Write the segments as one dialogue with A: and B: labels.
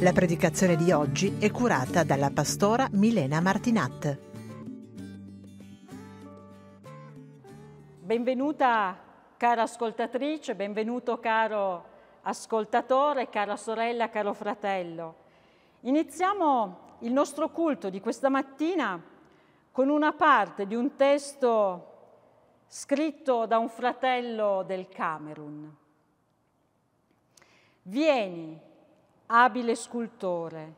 A: La predicazione di oggi è curata dalla pastora Milena Martinat. Benvenuta cara ascoltatrice, benvenuto caro ascoltatore, cara sorella, caro fratello. Iniziamo il nostro culto di questa mattina con una parte di un testo scritto da un fratello del Camerun. Vieni, abile scultore,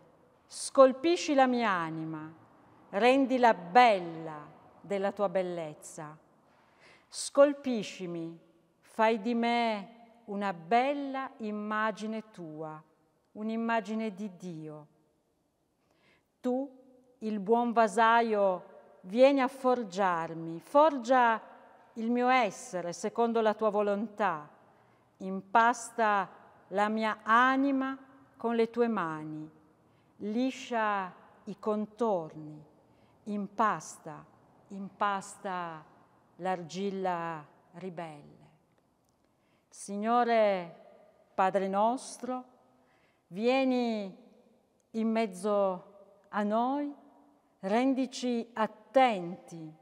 A: scolpisci la mia anima, rendila bella della tua bellezza. Scolpiscimi, fai di me una bella immagine tua, un'immagine di Dio. Tu, il buon vasaio, vieni a forgiarmi, forgia il mio essere secondo la tua volontà, impasta la mia anima con le tue mani, liscia i contorni, impasta, impasta l'argilla ribelle. Signore Padre nostro, vieni in mezzo a noi, rendici attenti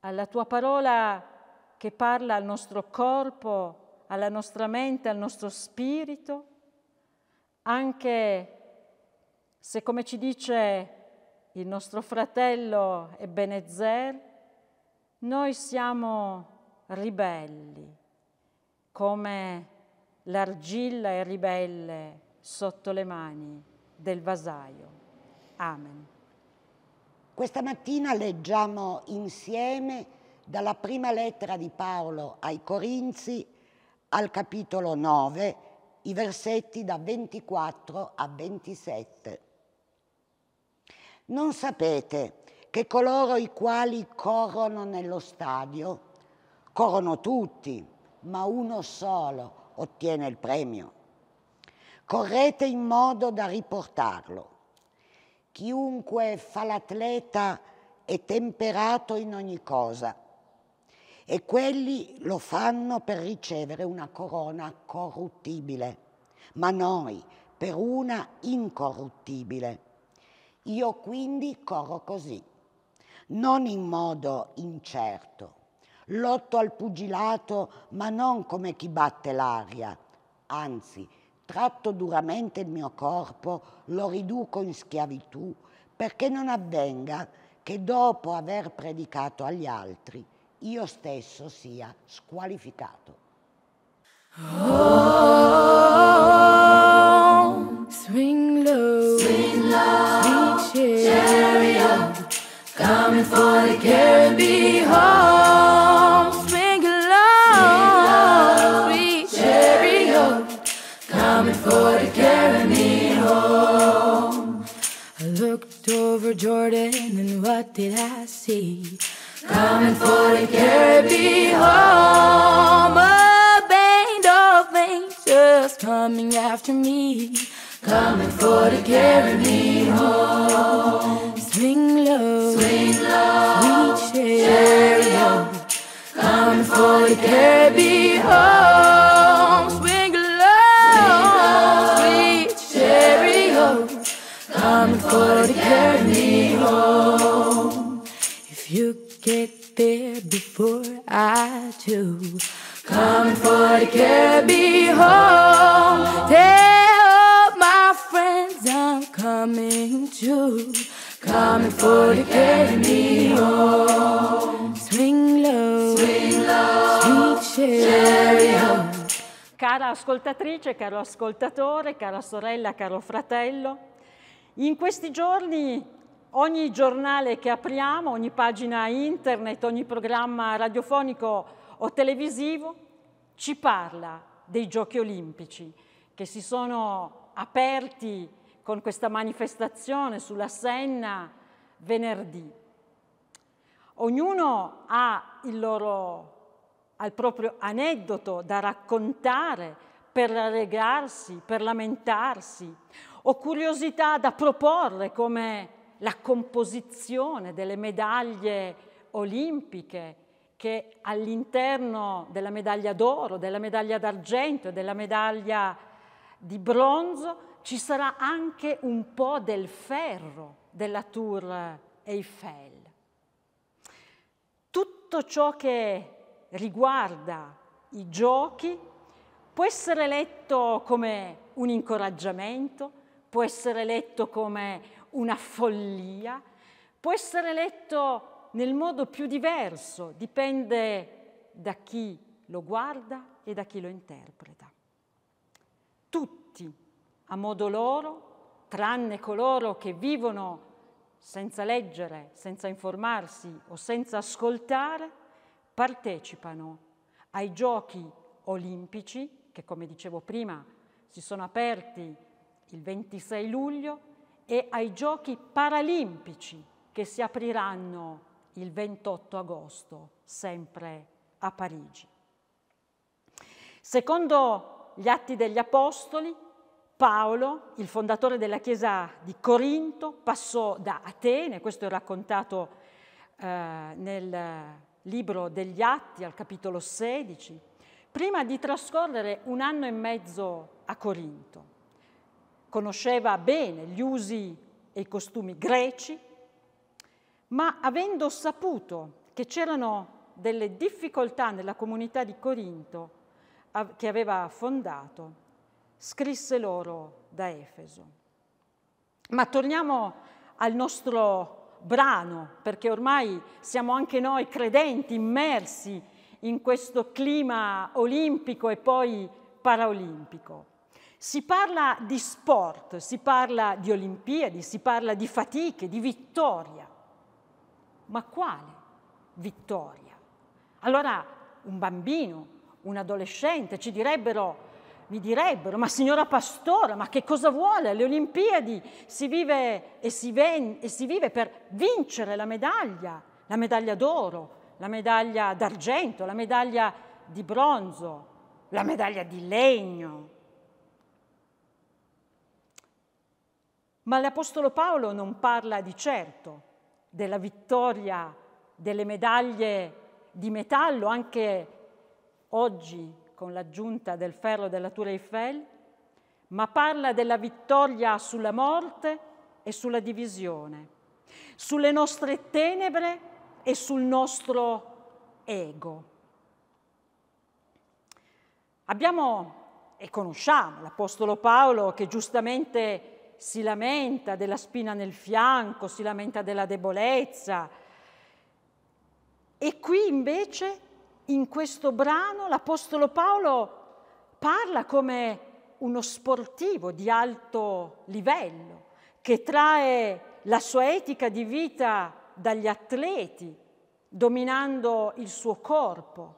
A: alla tua parola che parla al nostro corpo, alla nostra mente, al nostro spirito, anche se come ci dice il nostro fratello Ebenezer, noi siamo ribelli, come l'argilla è ribelle sotto le mani del vasaio. Amen.
B: Questa mattina leggiamo insieme dalla prima lettera di Paolo ai Corinzi al capitolo 9, i versetti da 24 a 27. Non sapete che coloro i quali corrono nello stadio, corrono tutti, ma uno solo ottiene il premio. Correte in modo da riportarlo. Chiunque fa l'atleta è temperato in ogni cosa e quelli lo fanno per ricevere una corona corruttibile, ma noi per una incorruttibile. Io quindi corro così, non in modo incerto, lotto al pugilato, ma non come chi batte l'aria, anzi tratto duramente il mio corpo, lo riduco in schiavitù, perché non avvenga che dopo aver predicato agli altri, io stesso sia squalificato.
C: Oh, swing low, swing low, chariot, coming for the Caribbean home. Swing low, sweet chariot, coming for the Caribbean home. I looked over Jordan and what did I see? coming for to carry me home. A band of angels coming after me, coming for to carry me home. Swing low, swing low, sweet chariot, coming for to carry me get there before
B: I do.
C: Comfort can be home. Tell my friends I'm coming too. Coming for to me home. Oh. Swing low, swing low, sweet chariot.
A: Cara ascoltatrice, caro ascoltatore, cara sorella, caro fratello, in questi giorni Ogni giornale che apriamo, ogni pagina internet, ogni programma radiofonico o televisivo ci parla dei giochi olimpici che si sono aperti con questa manifestazione sulla Senna venerdì. Ognuno ha il, loro, ha proprio aneddoto da raccontare per rallegrarsi, per lamentarsi, o curiosità da proporre come la composizione delle medaglie olimpiche che all'interno della medaglia d'oro, della medaglia d'argento e della medaglia di bronzo ci sarà anche un po' del ferro della Tour Eiffel. Tutto ciò che riguarda i giochi può essere letto come un incoraggiamento, può essere letto come una follia, può essere letto nel modo più diverso, dipende da chi lo guarda e da chi lo interpreta. Tutti, a modo loro, tranne coloro che vivono senza leggere, senza informarsi o senza ascoltare, partecipano ai giochi olimpici che, come dicevo prima, si sono aperti il 26 luglio e ai giochi paralimpici che si apriranno il 28 agosto, sempre a Parigi. Secondo gli Atti degli Apostoli, Paolo, il fondatore della Chiesa di Corinto, passò da Atene, questo è raccontato eh, nel libro degli Atti al capitolo 16, prima di trascorrere un anno e mezzo a Corinto conosceva bene gli usi e i costumi greci, ma avendo saputo che c'erano delle difficoltà nella comunità di Corinto che aveva fondato, scrisse loro da Efeso. Ma torniamo al nostro brano, perché ormai siamo anche noi credenti immersi in questo clima olimpico e poi paraolimpico. Si parla di sport, si parla di Olimpiadi, si parla di fatiche, di vittoria. Ma quale vittoria? Allora un bambino, un adolescente ci direbbero, mi direbbero, ma signora Pastora, ma che cosa vuole? Alle Olimpiadi si vive e si, ven- e si vive per vincere la medaglia, la medaglia d'oro, la medaglia d'argento, la medaglia di bronzo, la medaglia di legno Ma l'Apostolo Paolo non parla di certo della vittoria delle medaglie di metallo, anche oggi con l'aggiunta del ferro della Tour Eiffel, ma parla della vittoria sulla morte e sulla divisione, sulle nostre tenebre e sul nostro ego. Abbiamo e conosciamo l'Apostolo Paolo che giustamente si lamenta della spina nel fianco, si lamenta della debolezza. E qui invece, in questo brano, l'Apostolo Paolo parla come uno sportivo di alto livello che trae la sua etica di vita dagli atleti, dominando il suo corpo.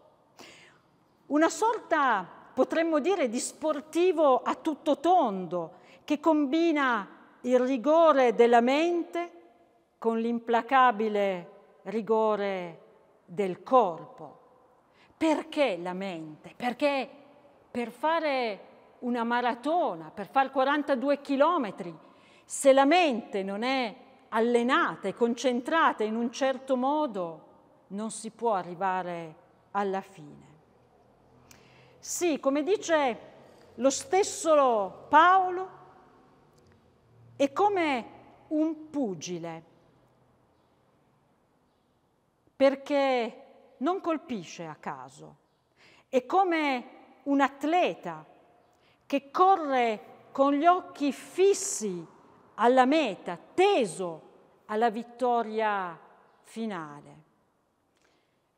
A: Una sorta, potremmo dire, di sportivo a tutto tondo, che combina il rigore della mente con l'implacabile rigore del corpo. Perché la mente? Perché per fare una maratona, per fare 42 chilometri, se la mente non è allenata e concentrata in un certo modo, non si può arrivare alla fine. Sì, come dice lo stesso Paolo, e come un pugile, perché non colpisce a caso, è come un atleta che corre con gli occhi fissi alla meta, teso alla vittoria finale.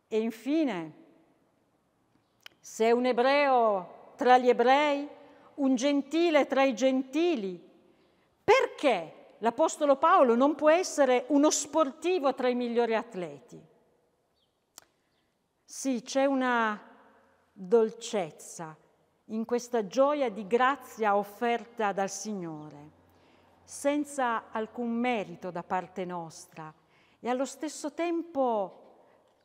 A: E infine, se un ebreo tra gli ebrei, un gentile tra i gentili, perché l'Apostolo Paolo non può essere uno sportivo tra i migliori atleti? Sì, c'è una dolcezza in questa gioia di grazia offerta dal Signore, senza alcun merito da parte nostra. E allo stesso tempo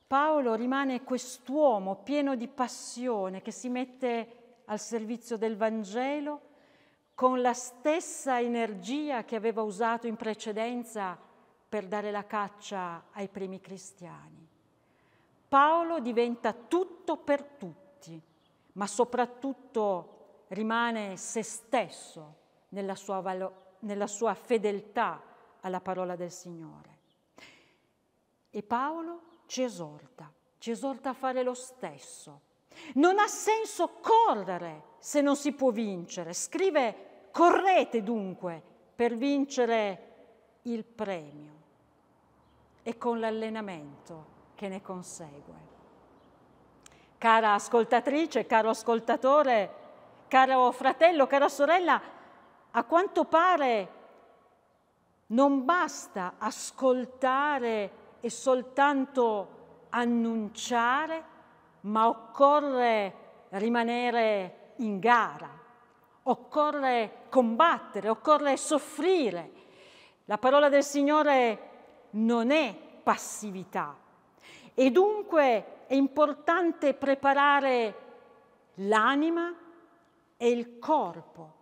A: Paolo rimane quest'uomo pieno di passione che si mette al servizio del Vangelo con la stessa energia che aveva usato in precedenza per dare la caccia ai primi cristiani. Paolo diventa tutto per tutti, ma soprattutto rimane se stesso nella sua, valo- nella sua fedeltà alla parola del Signore. E Paolo ci esorta, ci esorta a fare lo stesso. Non ha senso correre se non si può vincere. Scrive, correte dunque per vincere il premio e con l'allenamento che ne consegue. Cara ascoltatrice, caro ascoltatore, caro fratello, cara sorella, a quanto pare non basta ascoltare e soltanto annunciare, ma occorre rimanere in gara, occorre combattere, occorre soffrire. La parola del Signore non è passività e dunque è importante preparare l'anima e il corpo.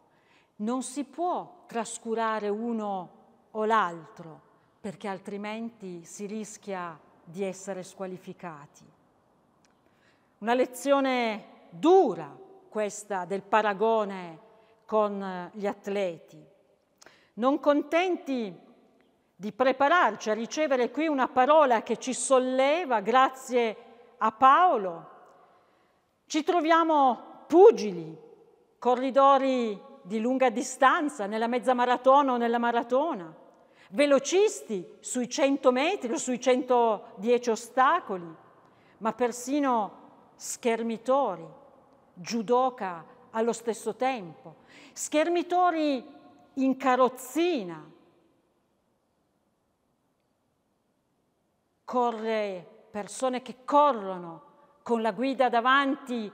A: Non si può trascurare uno o l'altro perché altrimenti si rischia di essere squalificati. Una lezione dura questa del paragone con eh, gli atleti. Non contenti di prepararci cioè a ricevere qui una parola che ci solleva grazie a Paolo, ci troviamo pugili, corridori di lunga distanza, nella mezza maratona o nella maratona, velocisti sui 100 metri o sui 110 ostacoli, ma persino schermitori judoka allo stesso tempo, schermitori in carrozzina, corre persone che corrono con la guida davanti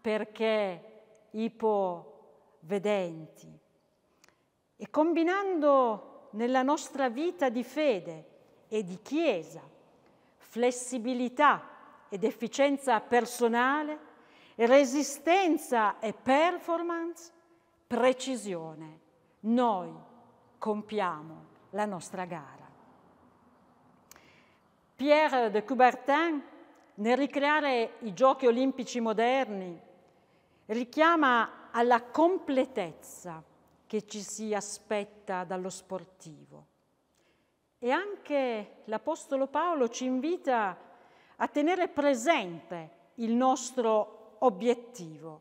A: perché ipovedenti. E combinando nella nostra vita di fede e di chiesa flessibilità ed efficienza personale, resistenza e performance, precisione. Noi compiamo la nostra gara. Pierre de Coubertin, nel ricreare i giochi olimpici moderni, richiama alla completezza che ci si aspetta dallo sportivo. E anche l'Apostolo Paolo ci invita a tenere presente il nostro obiettivo,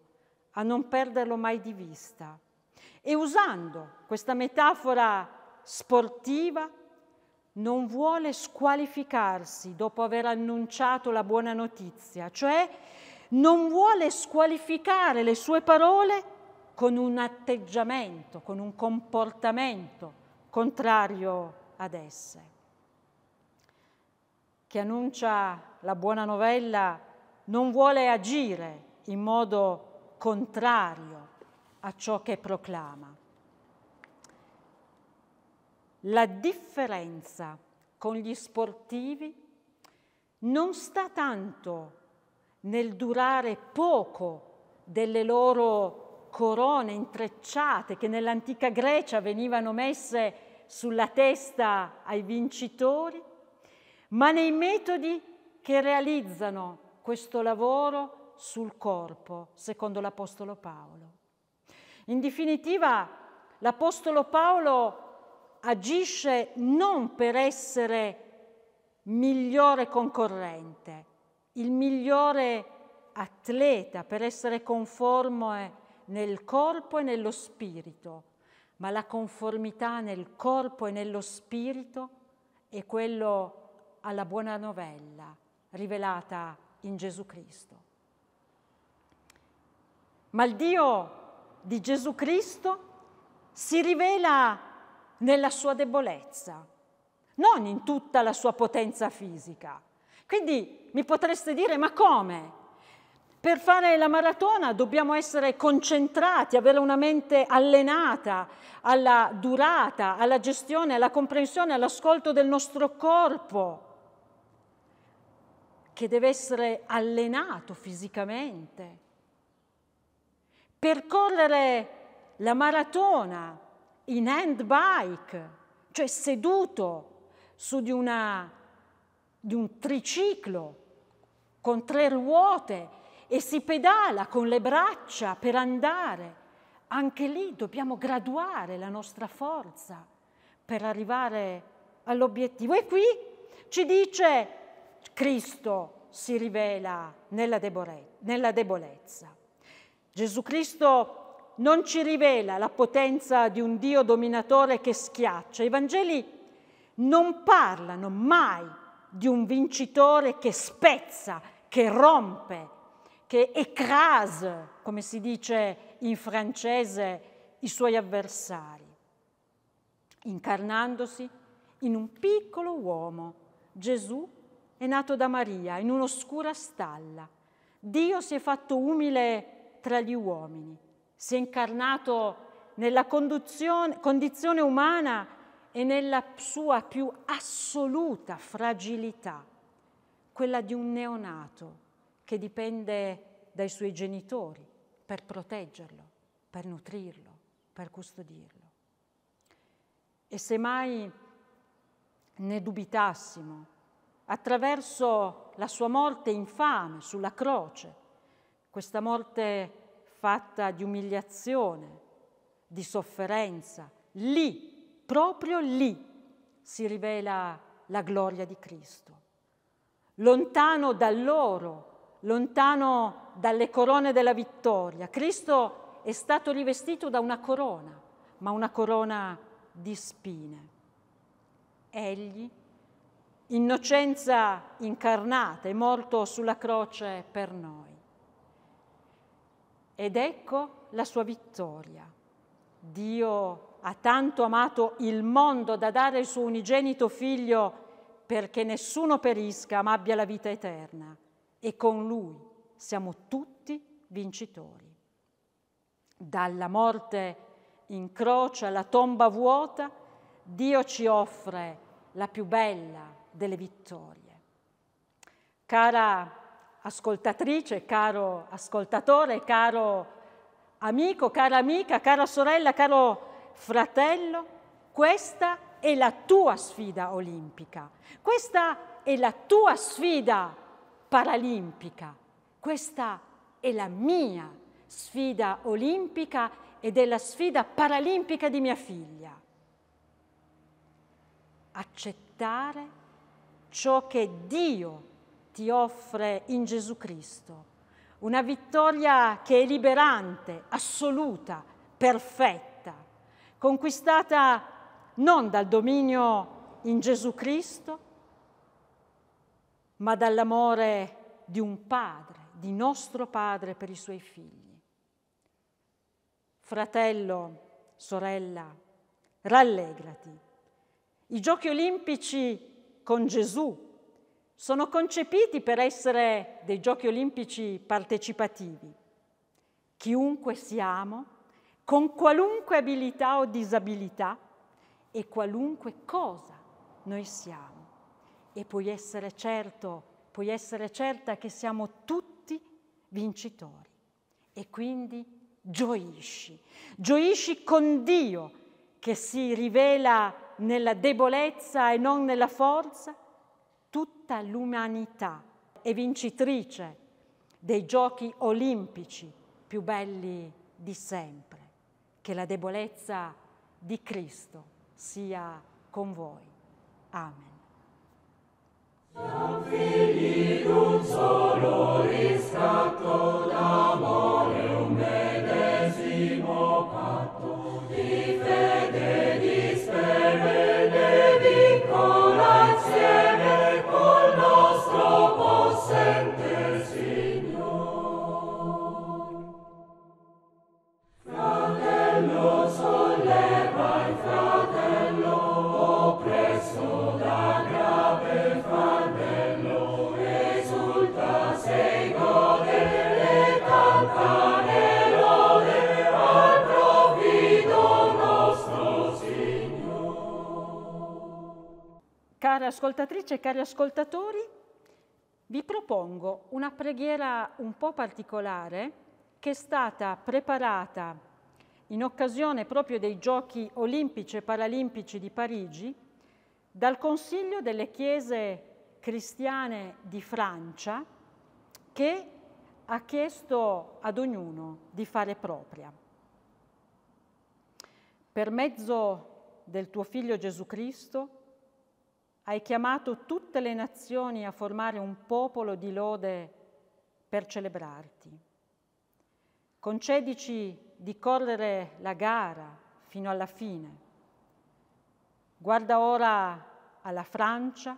A: a non perderlo mai di vista. E usando questa metafora sportiva, non vuole squalificarsi dopo aver annunciato la buona notizia, cioè non vuole squalificare le sue parole con un atteggiamento, con un comportamento contrario ad esse. Chi annuncia la buona novella non vuole agire in modo contrario a ciò che proclama. La differenza con gli sportivi non sta tanto nel durare poco delle loro corone intrecciate che nell'antica Grecia venivano messe sulla testa ai vincitori, ma nei metodi che realizzano questo lavoro sul corpo, secondo l'Apostolo Paolo. In definitiva, l'Apostolo Paolo agisce non per essere migliore concorrente, il migliore atleta, per essere conforme nel corpo e nello spirito, ma la conformità nel corpo e nello spirito è quello alla buona novella rivelata in Gesù Cristo. Ma il Dio di Gesù Cristo si rivela nella sua debolezza, non in tutta la sua potenza fisica. Quindi mi potreste dire, ma come? Per fare la maratona dobbiamo essere concentrati, avere una mente allenata alla durata, alla gestione, alla comprensione, all'ascolto del nostro corpo, che deve essere allenato fisicamente percorrere la maratona in handbike, cioè seduto su di, una, di un triciclo con tre ruote e si pedala con le braccia per andare. Anche lì dobbiamo graduare la nostra forza per arrivare all'obiettivo. E qui ci dice Cristo si rivela nella, debole, nella debolezza. Gesù Cristo non ci rivela la potenza di un Dio dominatore che schiaccia. I Vangeli non parlano mai di un vincitore che spezza, che rompe, che écrase, come si dice in francese, i suoi avversari, incarnandosi in un piccolo uomo. Gesù è nato da Maria in un'oscura stalla. Dio si è fatto umile tra gli uomini, si è incarnato nella condizione umana e nella sua più assoluta fragilità, quella di un neonato che dipende dai suoi genitori per proteggerlo, per nutrirlo, per custodirlo. E se mai ne dubitassimo, attraverso la sua morte infame sulla croce, questa morte fatta di umiliazione, di sofferenza, lì, proprio lì, si rivela la gloria di Cristo. Lontano da loro, lontano dalle corone della vittoria, Cristo è stato rivestito da una corona, ma una corona di spine. Egli, innocenza incarnata, è morto sulla croce per noi. Ed ecco la sua vittoria. Dio ha tanto amato il mondo da dare il suo unigenito figlio perché nessuno perisca ma abbia la vita eterna. E con lui siamo tutti vincitori. Dalla morte in croce alla tomba vuota, Dio ci offre la più bella delle vittorie. Cara ascoltatrice, caro ascoltatore, caro amico, cara amica, cara sorella, caro fratello, questa è la tua sfida olimpica, questa è la tua sfida paralimpica, questa è la mia sfida olimpica ed è la sfida paralimpica di mia figlia. Accettare ciò che Dio ha ti offre in Gesù Cristo. Una vittoria che è liberante, assoluta, perfetta, conquistata non dal dominio in Gesù Cristo, ma dall'amore di un padre, di nostro padre per i suoi figli. Fratello, sorella, rallegrati. I giochi olimpici con Gesù sono concepiti per essere dei giochi olimpici partecipativi. Chiunque siamo, con qualunque abilità o disabilità e qualunque cosa noi siamo. E puoi essere certo, puoi essere certa che siamo tutti vincitori. E quindi gioisci, gioisci con Dio che si rivela nella debolezza e non nella forza tutta l'umanità è vincitrice dei giochi olimpici più belli di sempre. Che la debolezza di Cristo sia con voi. Amen.
C: Siamo figli d'un solo riscatto d'amore, un medesimo patto.
A: ascoltatrici e cari ascoltatori, vi propongo una preghiera un po' particolare che è stata preparata in occasione proprio dei Giochi olimpici e paralimpici di Parigi dal Consiglio delle Chiese Cristiane di Francia che ha chiesto ad ognuno di fare propria. Per mezzo del tuo Figlio Gesù Cristo, hai chiamato tutte le nazioni a formare un popolo di lode per celebrarti. Concedici di correre la gara fino alla fine. Guarda ora alla Francia,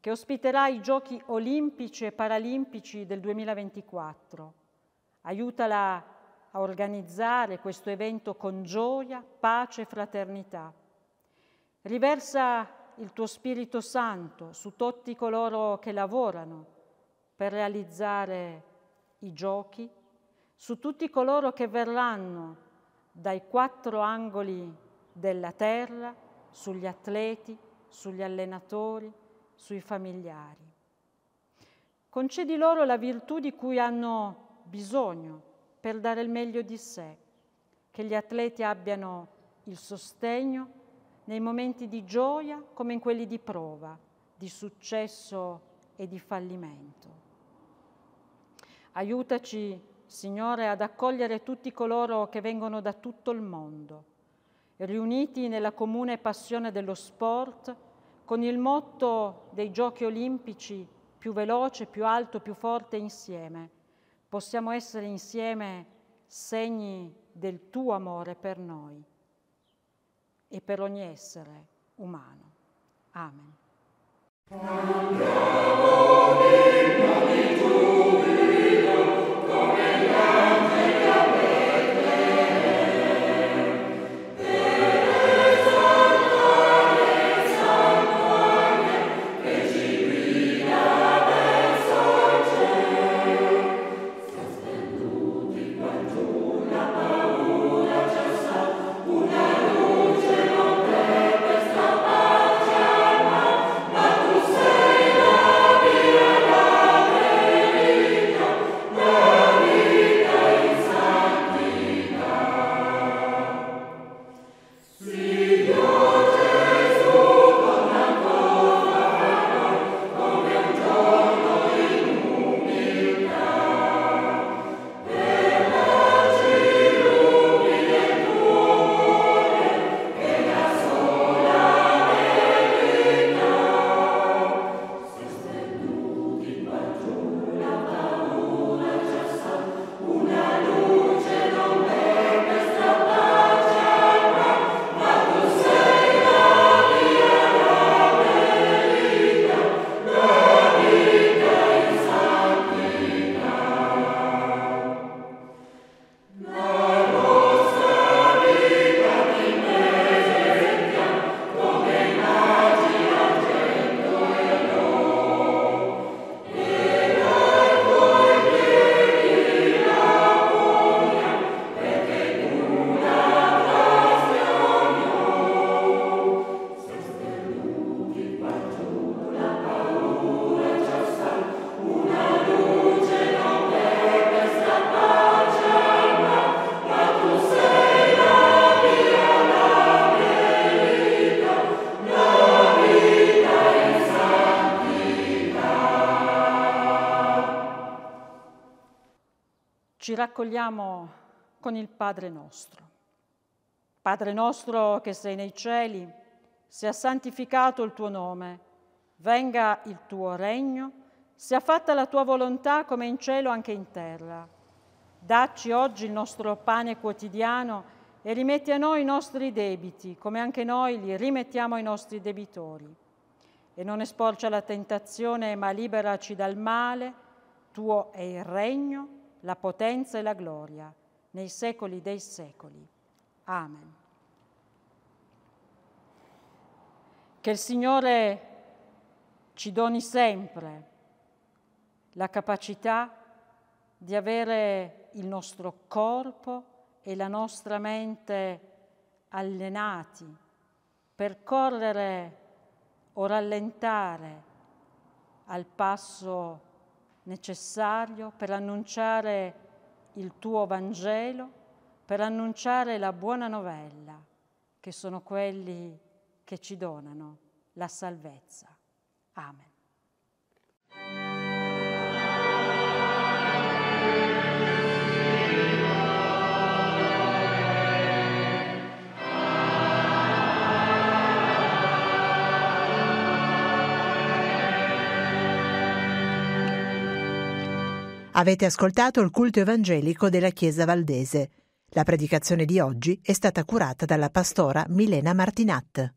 A: che ospiterà i Giochi olimpici e paralimpici del 2024. Aiutala a organizzare questo evento con gioia, pace e fraternità. Riversa il tuo Spirito Santo su tutti coloro che lavorano per realizzare i giochi, su tutti coloro che verranno dai quattro angoli della terra, sugli atleti, sugli allenatori, sui familiari. Concedi loro la virtù di cui hanno bisogno per dare il meglio di sé, che gli atleti abbiano il sostegno nei momenti di gioia come in quelli di prova, di successo e di fallimento. Aiutaci, Signore, ad accogliere tutti coloro che vengono da tutto il mondo, riuniti nella comune passione dello sport, con il motto dei giochi olimpici più veloce, più alto, più forte insieme. Possiamo essere insieme segni del tuo amore per noi e per ogni essere umano. Amen. Andiamo in accogliamo con il Padre nostro. Padre nostro che sei nei cieli, sia santificato il tuo nome, venga il tuo regno, sia fatta la tua volontà come in cielo anche in terra. Dacci oggi il nostro pane quotidiano e rimetti a noi i nostri debiti, come anche noi li rimettiamo ai nostri debitori. E non esporci alla tentazione, ma liberaci dal male, tuo è il regno, la potenza e la gloria, nei secoli dei secoli. Amen. Che il Signore ci doni sempre la capacità di avere il nostro corpo e la nostra mente allenati per correre o rallentare al passo necessario per annunciare il tuo Vangelo, per annunciare la buona novella, che sono quelli che ci donano la salvezza. Amen. Avete ascoltato il culto evangelico della Chiesa Valdese. La predicazione di oggi è stata curata dalla pastora Milena Martinat.